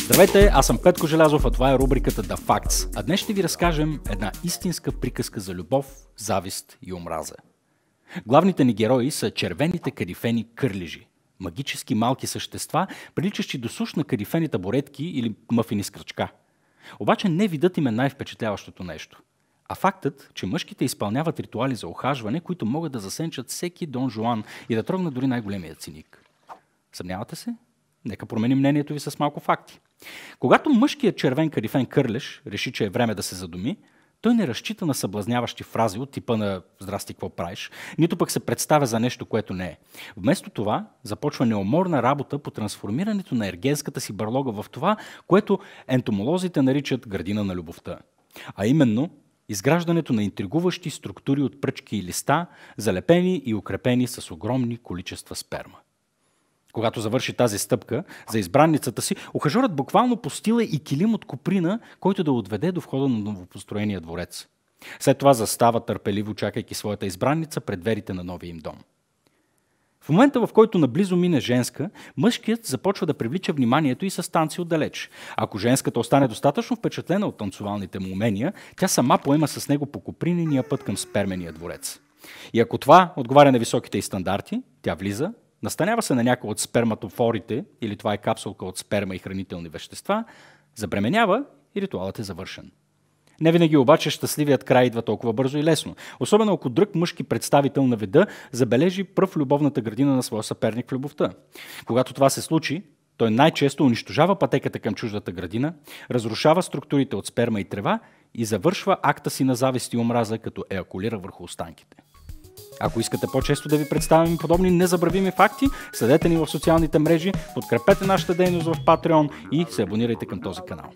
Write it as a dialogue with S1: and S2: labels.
S1: Здравейте, аз съм Петко Желязов, а това е рубриката Да Facts. А днес ще ви разкажем една истинска приказка за любов, завист и омраза. Главните ни герои са червените карифени кърлижи, магически малки същества, приличащи до суш на карифените боретки или мафини с кръчка. Обаче не видът им е най-впечатляващото нещо. А фактът, че мъжките изпълняват ритуали за охажване, които могат да засенчат всеки Дон Жуан и да трогнат дори най-големия циник. Съмнявате се? Нека промени мнението ви с малко факти. Когато мъжкият червен карифен кърлеш реши, че е време да се задуми, той не разчита на съблазняващи фрази от типа на «Здрасти, какво правиш?», нито пък се представя за нещо, което не е. Вместо това започва неуморна работа по трансформирането на ергенската си барлога в това, което ентомолозите наричат градина на любовта. А именно изграждането на интригуващи структури от пръчки и листа, залепени и укрепени с огромни количества сперма. Когато завърши тази стъпка за избранницата си, ухажорът буквално постила и килим от коприна, който да отведе до входа на новопостроения дворец. След това застава търпеливо, чакайки своята избранница пред дверите на новия им дом – в момента, в който наблизо мине женска, мъжкият започва да привлича вниманието и с танци отдалеч. Ако женската остане достатъчно впечатлена от танцувалните му умения, тя сама поема с него по копринения път към спермения дворец. И ако това отговаря на високите и стандарти, тя влиза, настанява се на някой от сперматофорите, или това е капсулка от сперма и хранителни вещества, забременява и ритуалът е завършен. Не винаги обаче щастливият край идва толкова бързо и лесно. Особено ако друг мъжки представител на вида забележи пръв любовната градина на своя съперник в любовта. Когато това се случи, той най-често унищожава пътеката към чуждата градина, разрушава структурите от сперма и трева и завършва акта си на завист и омраза, като еакулира върху останките. Ако искате по-често да ви представим подобни незабравими факти, следете ни в социалните мрежи, подкрепете нашата дейност в Patreon и се абонирайте към този канал.